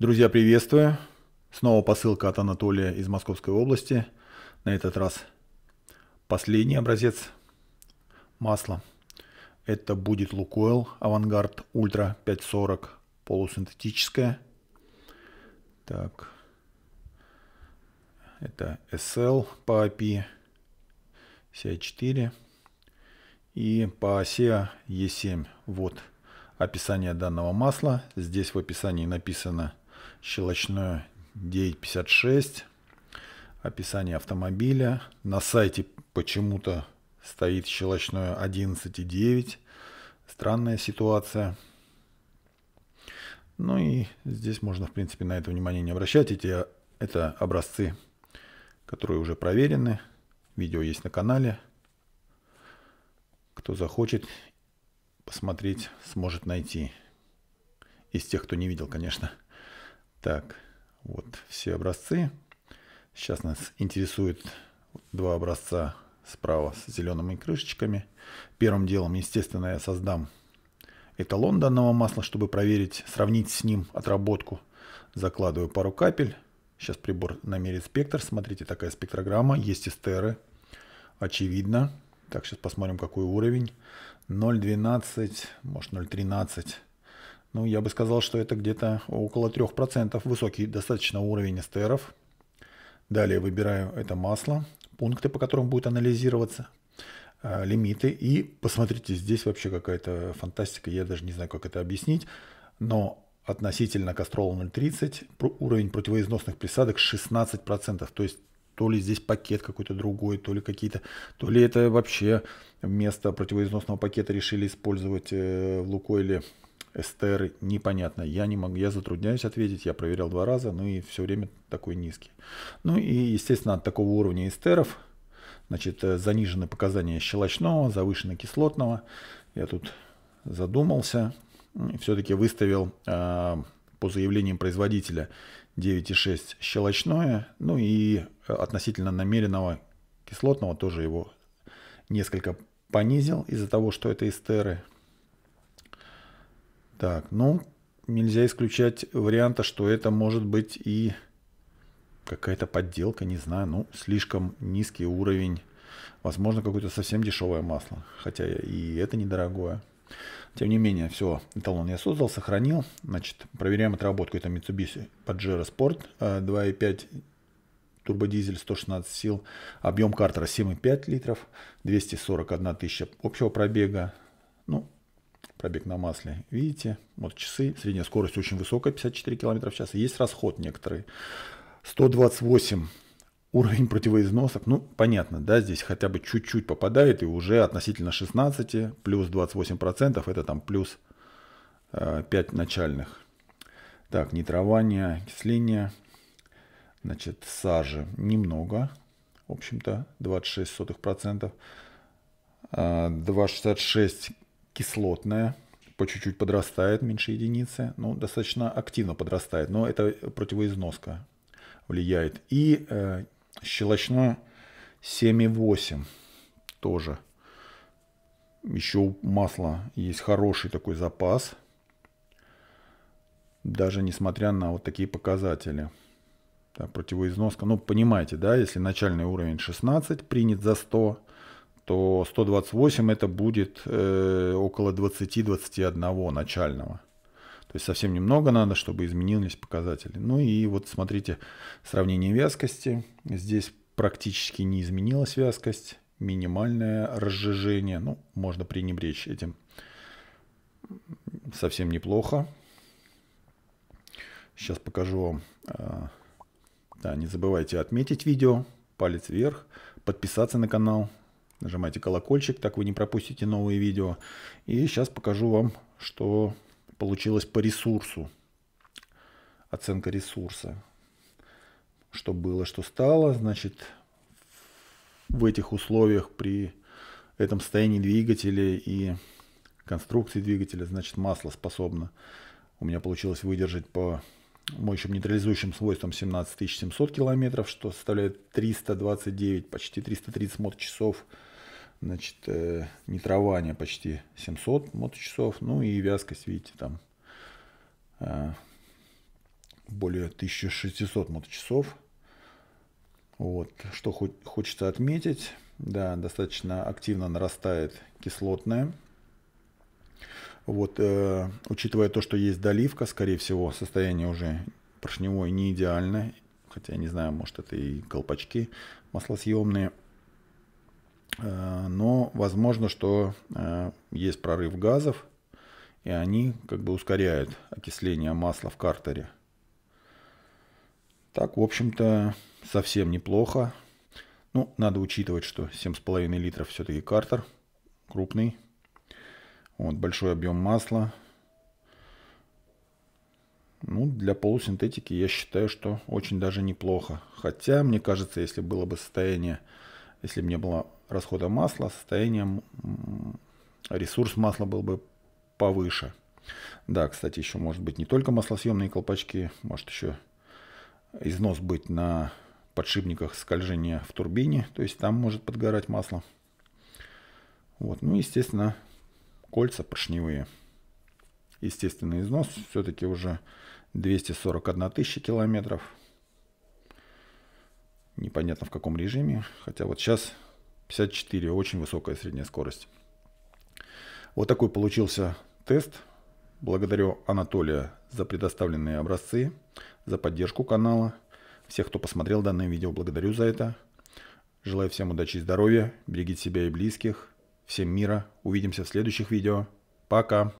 Друзья, приветствую. Снова посылка от Анатолия из Московской области. На этот раз последний образец масла. Это будет Лукойл Авангард Ультра 540 полусинтетическое. Так. Это SL по API 4 и по оси E7. Вот описание данного масла. Здесь в описании написано – щелочное 956, описание автомобиля. На сайте почему-то стоит щелочное 11.9. Странная ситуация. Ну и здесь можно, в принципе, на это внимание не обращать. Эти, это образцы, которые уже проверены. Видео есть на канале. Кто захочет посмотреть, сможет найти. Из тех, кто не видел, конечно. Так, вот все образцы. Сейчас нас интересует два образца справа с зелеными крышечками. Первым делом, естественно, я создам эталон данного масла, чтобы проверить, сравнить с ним отработку. Закладываю пару капель. Сейчас прибор намерит спектр. Смотрите, такая спектрограмма. Есть эстеры. Очевидно. Так, сейчас посмотрим, какой уровень. 0.12, может 0.13. Ну, я бы сказал, что это где-то около 3%, высокий достаточно уровень эстеров. Далее выбираю это масло, пункты, по которым будет анализироваться, э, лимиты. И посмотрите, здесь вообще какая-то фантастика, я даже не знаю, как это объяснить. Но относительно Кастрола 0,30 уровень противоизносных присадок 16%. То есть то ли здесь пакет какой-то другой, то ли какие-то, то ли это вообще вместо противоизносного пакета решили использовать э, в Лукойле Эстеры, непонятно. Я не могу, я затрудняюсь ответить, я проверял два раза, ну и все время такой низкий. Ну и, естественно, от такого уровня эстеров, значит, э, занижены показания щелочного, завышены кислотного. Я тут задумался, все-таки выставил э, по заявлениям производителя 9,6 щелочное, ну и э, относительно намеренного кислотного тоже его несколько понизил из-за того, что это эстеры, так, ну, нельзя исключать варианта, что это может быть и какая-то подделка, не знаю, ну, слишком низкий уровень. Возможно, какое-то совсем дешевое масло, хотя и это недорогое. Тем не менее, все, эталон я создал, сохранил. Значит, проверяем отработку. Это Mitsubishi Pajero Sport 2,5 э, турбодизель 116 сил, объем картера 7,5 литров, 241 тысяча общего пробега, пробег на масле. Видите, вот часы, средняя скорость очень высокая, 54 км в час. Есть расход некоторый. 128 уровень противоизносок, ну, понятно, да, здесь хотя бы чуть-чуть попадает, и уже относительно 16, плюс 28%, это там плюс э, 5 начальных. Так, нитрование, окисление, значит, сажи немного, в общем-то, 26%. 2,66 кислотная, по чуть-чуть подрастает, меньше единицы, ну, достаточно активно подрастает, но это противоизноска влияет. И э, щелочное 7,8 тоже. Еще у масла есть хороший такой запас, даже несмотря на вот такие показатели. Так, противоизноска, ну, понимаете, да, если начальный уровень 16 принят за 100, то 128 это будет э, около 20-21 начального. То есть совсем немного надо, чтобы изменились показатели. Ну и вот смотрите сравнение вязкости. Здесь практически не изменилась вязкость. Минимальное разжижение. Ну, можно пренебречь этим. Совсем неплохо. Сейчас покажу вам. Э, да, не забывайте отметить видео, палец вверх, подписаться на канал, Нажимайте колокольчик, так вы не пропустите новые видео. И сейчас покажу вам, что получилось по ресурсу. Оценка ресурса. Что было, что стало. Значит, в этих условиях при этом состоянии двигателя и конструкции двигателя, значит, масло способно у меня получилось выдержать по мощным нейтрализующим свойством 17700 километров, что составляет 329, почти 330 мод-часов, значит, э, нитрование почти 700 мод-часов, ну и вязкость, видите, там э, более 1600 мод-часов. Вот, что хоть, хочется отметить, да, достаточно активно нарастает кислотная вот, э, учитывая то, что есть доливка, скорее всего, состояние уже поршневое не идеальное, Хотя, не знаю, может, это и колпачки маслосъемные. Э, но возможно, что э, есть прорыв газов, и они как бы ускоряют окисление масла в картере. Так, в общем-то, совсем неплохо. Ну, надо учитывать, что 7,5 литров все-таки картер крупный. Вот большой объем масла. Ну, для полусинтетики я считаю, что очень даже неплохо. Хотя, мне кажется, если было бы состояние, если бы не было расхода масла, состояние, ресурс масла был бы повыше. Да, кстати, еще может быть не только маслосъемные колпачки, может еще износ быть на подшипниках скольжения в турбине, то есть там может подгорать масло. Вот, ну, естественно, кольца поршневые. Естественный износ все-таки уже 241 тысяча километров. Непонятно в каком режиме, хотя вот сейчас 54, очень высокая средняя скорость. Вот такой получился тест. Благодарю Анатолия за предоставленные образцы, за поддержку канала. Всех, кто посмотрел данное видео, благодарю за это. Желаю всем удачи и здоровья. Берегите себя и близких. Всем мира. Увидимся в следующих видео. Пока.